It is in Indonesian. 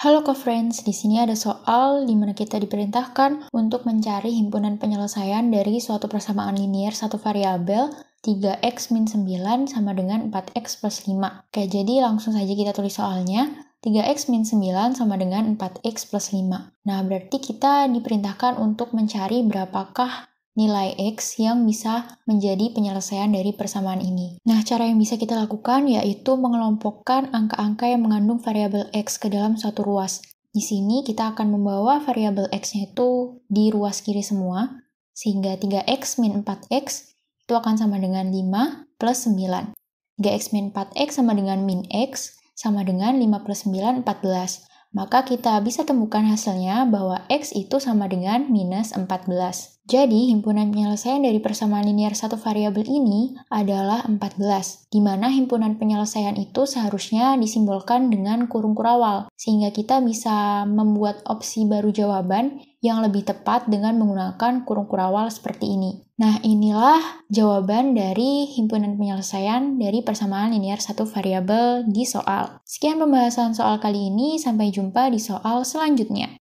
Halo co-friends, di sini ada soal di mana kita diperintahkan untuk mencari himpunan penyelesaian dari suatu persamaan linier satu variabel 3x min 9 sama dengan 4x plus 5. Oke, jadi langsung saja kita tulis soalnya. 3x min 9 sama dengan 4x plus 5. Nah, berarti kita diperintahkan untuk mencari berapakah nilai X yang bisa menjadi penyelesaian dari persamaan ini. Nah, cara yang bisa kita lakukan yaitu mengelompokkan angka-angka yang mengandung variabel X ke dalam satu ruas. Di sini kita akan membawa variabel X-nya itu di ruas kiri semua, sehingga 3X min 4X itu akan sama dengan 5 plus 9. 3X min 4X sama dengan min X sama dengan 5 plus 9, 14 maka kita bisa temukan hasilnya bahwa X itu sama dengan minus 14. Jadi, himpunan penyelesaian dari persamaan linear satu variabel ini adalah 14, di mana himpunan penyelesaian itu seharusnya disimbolkan dengan kurung kurawal, sehingga kita bisa membuat opsi baru jawaban yang lebih tepat dengan menggunakan kurung kurawal seperti ini. Nah, inilah jawaban dari himpunan penyelesaian dari persamaan linear satu variabel di soal. Sekian pembahasan soal kali ini, sampai jumpa di soal selanjutnya.